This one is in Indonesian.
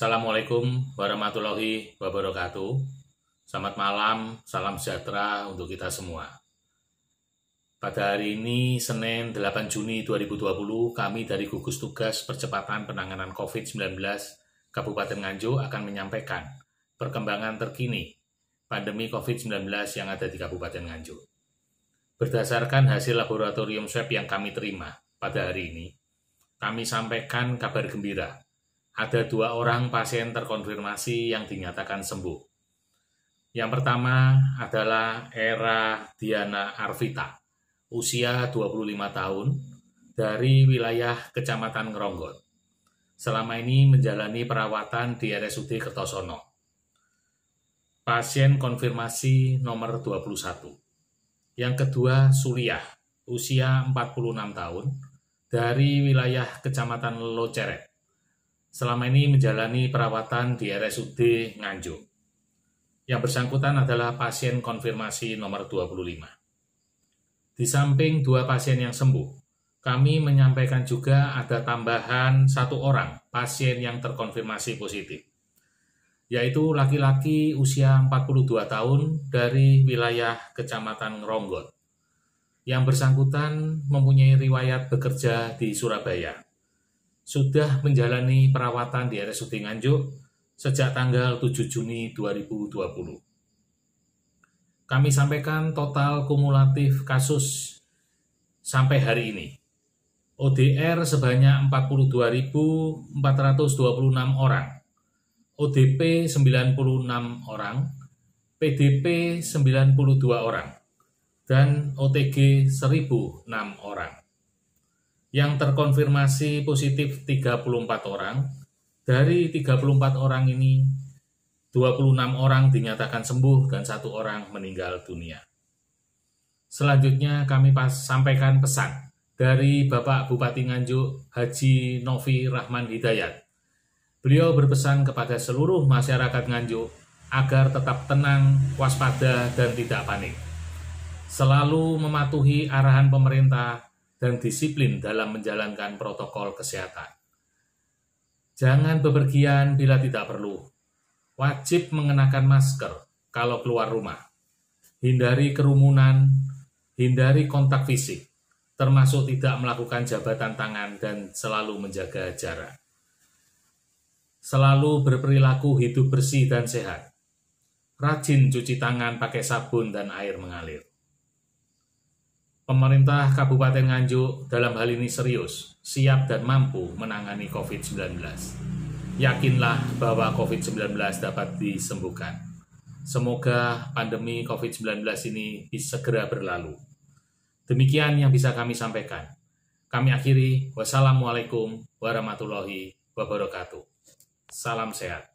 Assalamualaikum warahmatullahi wabarakatuh. Selamat malam, salam sejahtera untuk kita semua. Pada hari ini, Senin 8 Juni 2020, kami dari Gugus Tugas Percepatan Penanganan COVID-19 Kabupaten Nganjuk akan menyampaikan perkembangan terkini pandemi COVID-19 yang ada di Kabupaten Nganjuk. Berdasarkan hasil laboratorium swab yang kami terima pada hari ini, kami sampaikan kabar gembira ada dua orang pasien terkonfirmasi yang dinyatakan sembuh. Yang pertama adalah Era Diana Arvita, usia 25 tahun, dari wilayah Kecamatan Ngeronggon. Selama ini menjalani perawatan di RSUD Kertosono. Pasien konfirmasi nomor 21. Yang kedua, Suriah, usia 46 tahun, dari wilayah Kecamatan Loceret, selama ini menjalani perawatan di RSUD Nganjuk. Yang bersangkutan adalah pasien konfirmasi nomor 25. Di samping dua pasien yang sembuh, kami menyampaikan juga ada tambahan satu orang pasien yang terkonfirmasi positif, yaitu laki-laki usia 42 tahun dari wilayah Kecamatan Ronggot yang bersangkutan mempunyai riwayat bekerja di Surabaya sudah menjalani perawatan di RSUD Nganjuk sejak tanggal 7 Juni 2020. Kami sampaikan total kumulatif kasus sampai hari ini. ODR sebanyak 42.426 orang, ODP 96 orang, PDP 92 orang, dan OTG 1006 orang yang terkonfirmasi positif 34 orang. Dari 34 orang ini, 26 orang dinyatakan sembuh dan satu orang meninggal dunia. Selanjutnya kami pas sampaikan pesan dari Bapak Bupati Nganjuk Haji Novi Rahman Hidayat. Beliau berpesan kepada seluruh masyarakat Nganjuk agar tetap tenang, waspada, dan tidak panik. Selalu mematuhi arahan pemerintah dan disiplin dalam menjalankan protokol kesehatan. Jangan bepergian bila tidak perlu. Wajib mengenakan masker kalau keluar rumah. Hindari kerumunan, hindari kontak fisik, termasuk tidak melakukan jabatan tangan dan selalu menjaga jarak. Selalu berperilaku hidup bersih dan sehat. Rajin cuci tangan pakai sabun dan air mengalir. Pemerintah Kabupaten Nganjuk dalam hal ini serius, siap dan mampu menangani COVID-19. Yakinlah bahwa COVID-19 dapat disembuhkan. Semoga pandemi COVID-19 ini bisa segera berlalu. Demikian yang bisa kami sampaikan. Kami akhiri, wassalamualaikum warahmatullahi wabarakatuh. Salam sehat.